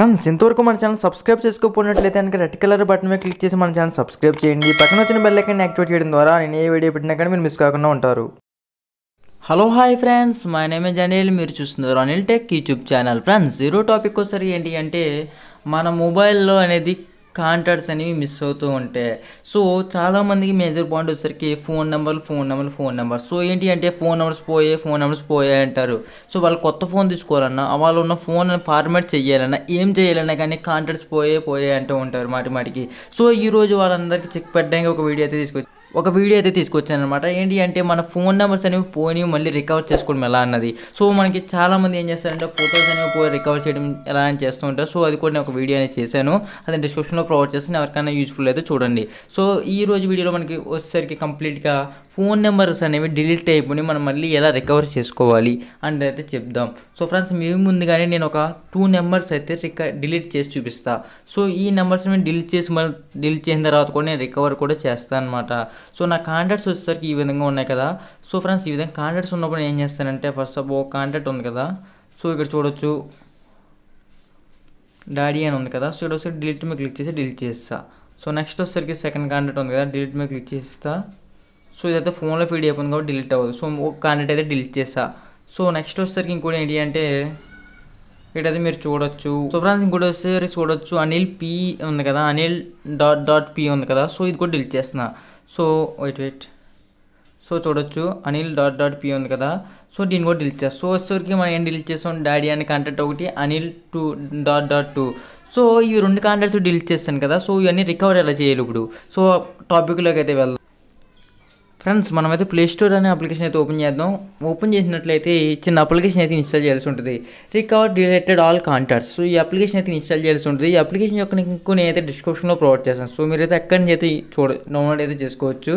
friends ఇంతవరకు మన channel subscribe చేసుకోపోయినట్లయితే కనుక రెడ్ కలర్ బటన్ మీద క్లిక్ చేసి మన ఛానల్ సబ్స్క్రైబ్ చేయండి పక్కన వచ్చిన బెల్ ఐకన్ యాక్టివేట్ చేయడం ద్వారా నేను ఏ వీడియో పెట్టినా కానీ మీరు మిస్ కాకుండా ఉంటారు హలో హాయ్ ఫ్రెండ్స్ మా నేమే అనిల్ మీరు చూస్తున్నారు Anil tech YouTube channel friends zero topic ఒకసారి ఏంటి అంటే మన మొబైల్లో అనేది కాంటాక్ట్స్ అనేవి మిస్ అవుతూ ఉంటాయి సో చాలామందికి మేజర్ పాయింట్ వచ్చేసరికి ఫోన్ నెంబర్లు ఫోన్ నెంబర్లు ఫోన్ నెంబర్ సో ఏంటి అంటే ఫోన్ నెంబర్స్ పోయే ఫోన్ నెంబర్స్ పోయాయి అంటారు సో వాళ్ళు కొత్త ఫోన్ తీసుకోవాలన్నా వాళ్ళు ఉన్న ఫోన్ ఫార్మాట్ చేయాలన్నా ఏం చేయాలన్నా కానీ కాంటాక్ట్స్ పోయే పోయే అంటూ ఉంటారు మాటి మాటికి సో ఈరోజు వాళ్ళందరికీ చెక్ పెట్టడానికి ఒక వీడియో అయితే తీసుకొచ్చి ఒక వీడియో అయితే తీసుకొచ్చాను అనమాట ఏంటి అంటే మన ఫోన్ నెంబర్స్ అనేవి పోయి మళ్ళీ రికవర్ చేసుకోవడం ఎలా అన్నది సో మనకి చాలామంది ఏం చేస్తారంటే ఫోటోస్ అనేవి పోయి రికవర్ చేయడం ఎలా అని చేస్తూ ఉంటారు సో అది కూడా నేను ఒక వీడియో అనేది చేశాను అది డిస్క్రిప్షన్లో ప్రొవైడ్ చేస్తాను ఎవరికైనా యూజ్ఫుల్ అయితే చూడండి సో ఈ రోజు వీడియోలో మనకి వచ్చేసరికి కంప్లీట్గా ఫోన్ నెంబర్స్ అనేవి డిలీట్ అయిపోయి మనం మళ్ళీ ఎలా రికవర్ చేసుకోవాలి అనేది అయితే చెప్దాం సో ఫ్రెండ్స్ మేము ముందుగానే నేను ఒక టూ నెంబర్స్ అయితే రిక డిలీట్ చేసి చూపిస్తాను సో ఈ నెంబర్స్ మేము డిలీట్ చేసి మళ్ళీ డిలీట్ చేసిన తర్వాత కూడా నేను రికవర్ కూడా చేస్తాను అనమాట సో నా కాంటాక్ట్స్ వచ్చేసరికి ఈ విధంగా ఉన్నాయి కదా సో ఫ్రెండ్స్ ఈ విధంగా కాంటాక్ట్స్ ఉన్నప్పుడు ఏం చేస్తానంటే ఫస్ట్ ఆఫ్ ఓ కాంటాక్ట్ ఉంది కదా సో ఇక్కడ చూడొచ్చు డాడీ అని ఉంది కదా సో ఇక్కడ వస్తే డిలీట్ మీద క్లిక్ చేసి డిలీట్ చేస్తా సో నెక్స్ట్ వచ్చేసరికి సెకండ్ కాంటాక్ట్ ఉంది కదా డిలీట్ మీద క్లిక్ చేస్తా సో ఇదైతే ఫోన్లో ఫీడ్ అయిపోయింది కాబట్టి డిలీట్ అవ్వదు సో ఒక కాంటాక్ట్ అయితే డిలీట్ చేస్తా సో నెక్స్ట్ వచ్చేసరికి ఇంకోటి ఏంటి అంటే ఇక్కడైతే మీరు చూడొచ్చు సో ఫ్రెండ్స్ ఇంకోటి వచ్చేసరికి చూడొచ్చు అనిల్ పి ఉంది కదా అనిల్ డాట్ డాట్ పి ఉంది కదా సో ఇది కూడా డిలీట్ చేస్తున్నా సో వెయిట్ వెయిట్ సో చూడొచ్చు అనిల్ డాట్ డాట్ పి ఉంది కదా సో దీన్ని కూడా డిలీట్ చేస్తాం సో వచ్చేసరికి మనం ఏం డిలీట్ చేస్తాం డాడీ అనే కాంటాక్ట్ ఒకటి Anil two dot dot two so ఈ రెండు కాంటాక్ట్స్ డిలీట్ చేస్తాను కదా సో ఇవన్నీ రికవర్ ఎలా చేయాలి ఇప్పుడు సో టాపిక్లోకి అయితే వెళ్దాం ఫ్రెండ్స్ మనమైతే ప్లే స్టోర్ అనే అప్లికేషన్ అయితే ఓపెన్ చేద్దాం ఓపెన్ చేసినట్లయితే చిన్న అప్లికేషన్ అయితే ఇన్స్టాల్ చేయాల్సి ఉంటుంది record related all contacts so ఈ అప్లికేషన్ అయితే ఇన్స్టాల్ చేయాల్సి ఉంటుంది ఈ అప్లికేషన్ యొక్క నేను నేనైతే డిస్క్రిప్షన్లో ప్రొవైడ్ చేస్తాను సో మీరైతే ఎక్కడి నుంచి అయితే చూడ డౌన్లోడ్ అయితే చేసుకోవచ్చు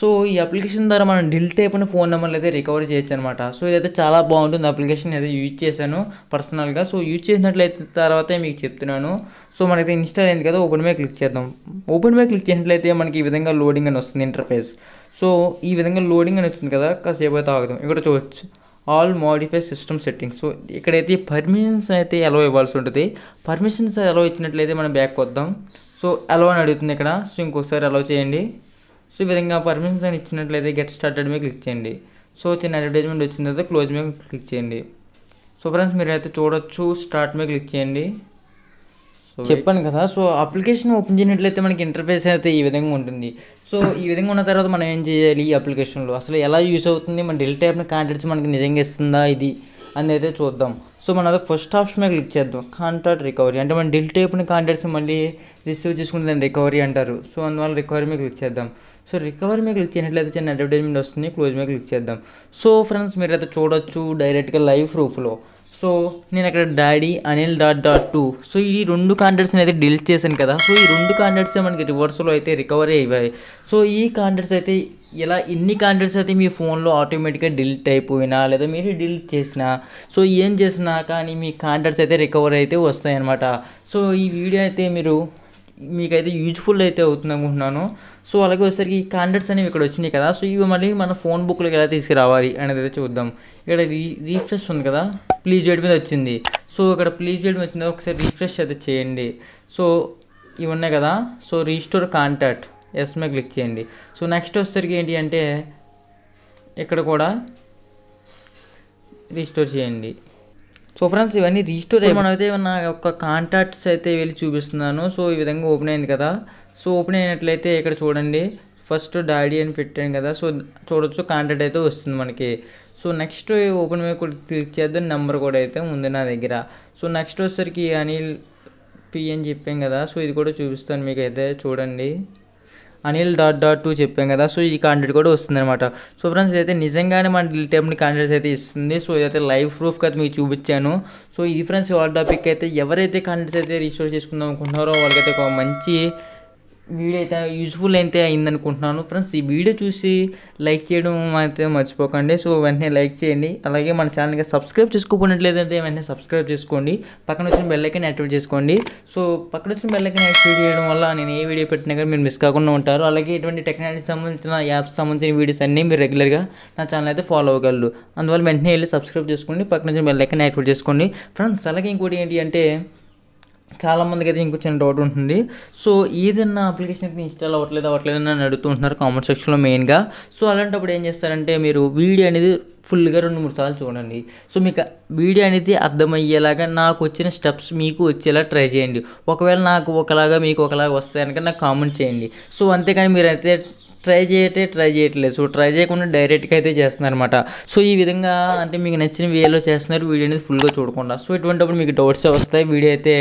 సో ఈ అప్లికేషన్ ద్వారా మనం డిల్ట్ అయిపోయిన ఫోన్ నెంబర్లు అయితే రికవర్ చేయొచ్చు అనమాట సో ఇదైతే చాలా బాగుంటుంది అప్లికేషన్ అయితే యూజ్ చేశాను పర్సనల్గా సో యూజ్ చేసినట్లయితే తర్వాత మీకు చెప్తున్నాను సో మనకైతే ఇన్స్టాల్ అయింది కదా ఓపెన్ మే క్లిక్ చేద్దాం ఓపెన్ మే క్లిక్ చేసినట్లయితే మనకి ఈ విధంగా లోడింగ్ అని వస్తుంది ఇంటర్ఫేస్ సో ఈ విధంగా లోడింగ్ అని వచ్చింది కదా కాసేపు అయితే ఆగదు ఇక్కడ చూడవచ్చు all modify system settings so ఇక్కడైతే పర్మిషన్స్ అయితే ఎలా ఇవ్వాల్సి ఉంటుంది పర్మిషన్స్ ఎలా ఇచ్చినట్లయితే మనం బ్యాక్ వద్దాం సో ఎలా అని అడుగుతుంది ఇక్కడ సో ఇంకొకసారి ఎలా చేయండి సో ఈ విధంగా పర్మిషన్స్ అని ఇచ్చినట్లయితే గెట్ స్టార్టెడ్ మీద క్లిక్ చేయండి సో చిన్న అడ్వర్టైజ్మెంట్ వచ్చిన తర్వాత క్లోజ్ మీద క్లిక్ చేయండి సో ఫ్రెండ్స్ అయితే చూడొచ్చు స్టార్ట్ మీద క్లిక్ చేయండి చెప్పాను కదా సో అప్లికేషన్ ఓపెన్ చేయనట్లయితే మనకి ఇంటర్ఫేస్ అయితే ఈ విధంగా ఉంటుంది సో ఈ విధంగా ఉన్న తర్వాత మనం ఏం చేయాలి ఈ అప్లికేషన్లో అసలు ఎలా యూస్ అవుతుంది మన డెల్ట్ యాప్ని కాంటాక్ట్స్ మనకి నిజంగా ఇస్తుందా ఇది అని అయితే చూద్దాం సో మనం అదే ఫస్ట్ ఆప్షన్ మీద క్లిక్ చేద్దాం కాంటాక్ట్ రికవరీ అంటే మన డెల్ట్ యాప్ని కాంటాక్ట్స్ మళ్ళీ రిసీవ్ చేసుకుని దాన్ని రికవరీ అంటారు సో అందువల్ల రికవరీ మీద క్లిక్ చేద్దాం సో రికవరీ మీద క్లిక్ చేసినట్లయితే చిన్న అడ్వర్టైజ్మెంట్ వస్తుంది క్లోజ్ మీద క్లిక్ చేద్దాం సో ఫ్రెండ్స్ మీరు అయితే చూడొచ్చు డైరెక్ట్గా లైవ్ ప్రూఫ్లో సో నేను అక్కడ daddy Anil dot dot two so ఈ రెండు కాంటాక్ట్స్ని అయితే డిలీట్ చేశాను కదా సో ఈ రెండు కాంటాక్ట్సే మనకి రివర్స్లో అయితే రికవరీ అయ్యాయి సో ఈ కాంటాక్ట్స్ అయితే ఇలా ఇన్ని కాంటాక్ట్స్ అయితే మీ ఫోన్లో ఆటోమేటిక్గా డిలీట్ అయిపోయినా లేదా మీరు డిలీట్ చేసినా సో ఏం చేసినా కానీ మీ కాంటాక్ట్స్ అయితే రికవర్ అయితే వస్తాయన్నమాట సో ఈ వీడియో అయితే మీరు మీకైతే యూజ్ఫుల్ అయితే అవుతుంది అనుకుంటున్నాను సో అలాగే వచ్చేసరికి ఈ కాంటాక్ట్స్ అనేవి ఇక్కడ వచ్చినాయి కదా సో ఇవి మళ్ళీ మన ఫోన్ బుక్లోకి ఎలా తీసుకురావాలి అనేది అయితే చూద్దాం ఇక్కడ రీ రీఫ్రెష్ ఉంది కదా ప్లీజ్ వేడి మీద వచ్చింది సో ఇక్కడ ప్లీజ్ వేడి మీద వచ్చింది ఒకసారి రీఫ్రెష్ అయితే చేయండి సో ఇవి ఉన్నాయి కదా so restore contacts click చేయండి సో నెక్స్ట్ వచ్చేసరికి ఏంటి అంటే ఇక్కడ కూడా రీస్టోర్ చేయండి సో ఫ్రెండ్స్ ఇవన్నీ రీస్టోర్ అయ్యి మనమైతే నా యొక్క కాంటాక్ట్స్ అయితే వెళ్ళి చూపిస్తున్నాను సో ఈ విధంగా ఓపెన్ అయింది కదా సో ఓపెన్ అయినట్లయితే ఇక్కడ చూడండి ఫస్ట్ డాడీ అని పెట్టాను కదా సో చూడొచ్చు కాంటాక్ట్ అయితే వస్తుంది మనకి సో నెక్స్ట్ ఓపెన్ మీద కూడా క్లిక్ చేద్దాం నెంబర్ కూడా అయితే ఉంది నా దగ్గర సో నెక్స్ట్ వచ్చేసరికి అనిల్ పి అని చెప్పాం కదా సో ఇది కూడా చూపిస్తాను మీకు అయితే చూడండి అనిల్ డాట్ డాట్ టూ చెప్పాం కదా సో ఈ కాండిడేట్ కూడా వస్తుందన్నమాట సో ఫ్రెండ్స్ ఇదైతే నిజంగానే మన డిల్ టైప్ని కాండిడేట్స్ అయితే ఇస్తుంది సో ఇదైతే లైవ్ ప్రూఫ్ అయితే మీకు చూపించాను సో ఈ ఫ్రెండ్స్ వాళ్ళ టాపిక్ అయితే ఎవరైతే కాండిడేట్స్ అయితే రిజిస్టర్ చేసుకుందాం అనుకుంటున్నారో వాళ్ళకైతే ఒక మంచి వీడియో అయితే యూజ్ఫుల్ అయితే అయింది అనుకుంటున్నాను ఫ్రెండ్స్ ఈ వీడియో చూసి లైక్ చేయడం అయితే మర్చిపోకండి సో వెంటనే లైక్ చేయండి అలాగే మన ఛానల్కి సబ్స్క్రైబ్ చేసుకోకున్నట్లేదంటే వెంటనే సబ్స్క్రైబ్ చేసుకోండి పక్కన వచ్చిన బెల్లైకన్ యాక్టివేట్ చేసుకోండి సో పక్కన వచ్చిన బెల్లైకన్ యాక్టివేట్ చేయడం వల్ల నేను ఏ వీడియో పెట్టినా కానీ మీరు మిస్ కాకుండా ఉంటారు అలాగే ఇటువంటి టెక్నాలజీకి సంబంధించిన యాప్స్ సంబంధించిన వీడియోస్ అన్నీ మీరు రెగ్యులర్గా నా ఛానల్ అయితే ఫాలో అవ్వగలరు అందువల్ల వెంటనే వెళ్ళి సబ్స్క్రైబ్ చేసుకోండి పక్కన వచ్చిన బెల్లైకన్ యాక్టివేట్ చేసుకోండి ఫ్రెండ్స్ అలాగే ఇంకోటి ఏంటి అంటే చాలామందికి అయితే ఇంకొచ్చిన డౌట్ ఉంటుంది సో ఏదైనా అప్లికేషన్ అయితే ఇన్స్టాల్ అవ్వట్లేదు అవ్వట్లేదు అని అడుగుతూ కామెంట్ సెక్షన్లో మెయిన్గా సో అలాంటప్పుడు ఏం చేస్తారంటే మీరు వీడియో అనేది ఫుల్గా రెండు మూడు సార్లు చూడండి సో మీకు వీడియో అనేది అర్థమయ్యేలాగా నాకు వచ్చిన స్టెప్స్ మీకు వచ్చేలా ట్రై చేయండి ఒకవేళ నాకు ఒకలాగా మీకు ఒకలాగా వస్తాయి నాకు కామెంట్ చేయండి సో అంతేకాని మీరైతే ట్రై చేయటే ట్రై చేయట్లేదు సో ట్రై చేయకుండా డైరెక్ట్గా అయితే చేస్తున్నారనమాట సో ఈ విధంగా అంటే మీకు నచ్చిన వేలో చేస్తున్నారు వీడియో అనేది ఫుల్గా చూడకుండా సో ఇటువంటిప్పుడు మీకు డౌట్సే వస్తాయి వీడియో అయితే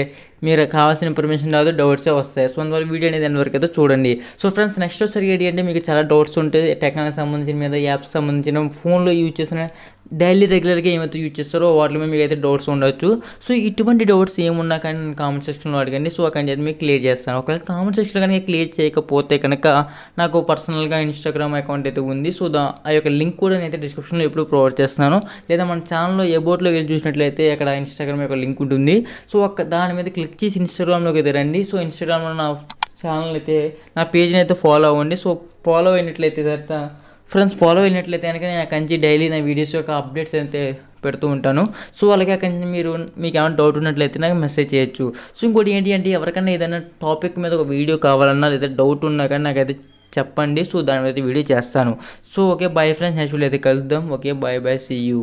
మీరు కావాల్సిన ఇన్ఫర్మేషన్ రాదు డౌట్సే వస్తాయి సో అందువల్ల వీడియో అనేది ఎంతవరకు అయితే చూడండి సో ఫ్రెండ్స్ నెక్స్ట్ ఒకసారి ఏంటి అంటే మీకు చాలా డౌట్స్ ఉంటాయి టెక్నాలజీ సంబంధించిన మీద యాప్స్ సంబంధించిన ఫోన్లో యూజ్ చేసిన డైలీ రెగ్యులర్గా ఏమైతే యూజ్ చేస్తారో వాటిలో మీకు అయితే డౌట్స్ ఉండొచ్చు సో ఇటువంటి డౌట్స్ ఏమున్నా కానీ కామెంట్ సెక్షన్లో అడగండి సో అక్కడ మీకు క్లియర్ చేస్తాను ఒకవేళ కామెంట్ సెక్షన్లో కనుక క్లియర్ చేయకపోతే కనుక నాకు పర్సనల్ పర్సనల్గా ఇన్స్టాగ్రామ్ అకౌంట్ అయితే ఉంది సో దా ఆ యొక్క లింక్ కూడా నేనైతే డిస్క్రిప్షన్లో ఎప్పుడు ప్రొవైడ్ చేస్తున్నాను లేదా మన ఛానల్లో ఎబోట్లో వెళ్ళి చూసినట్లయితే అక్కడ ఇన్స్టాగ్రామ్ యొక్క లింక్ ఉంటుంది సో ఒక దాని మీద క్లిక్ చేసి ఇన్స్టాగ్రామ్లోకి అయితే రండి సో ఇన్స్టాగ్రామ్లో నా ఛానల్ అయితే నా పేజ్ని అయితే ఫాలో అవ్వండి సో ఫాలో అయినట్లయితే తర్వాత ఫ్రెండ్స్ ఫాలో అయినట్లయితే కనుక నేను కంచి డైలీ నా వీడియోస్ యొక్క అప్డేట్స్ అయితే పెడుతూ ఉంటాను సో అలాగే అక్కడి నుంచి మీరు మీకు ఏమైనా డౌట్ ఉన్నట్లయితే నాకు మెసేజ్ చేయొచ్చు సో ఇంకోటి ఏంటి అంటే ఎవరికైనా ఏదైనా టాపిక్ మీద ఒక వీడియో కావాలన్నా లేదా డౌట్ ఉన్నా కానీ నాకైతే చెప్పండి సో దాని మీద వీడియో చేస్తాను so okay bye friends next video అయితే కలుద్దాం okay bye bye see you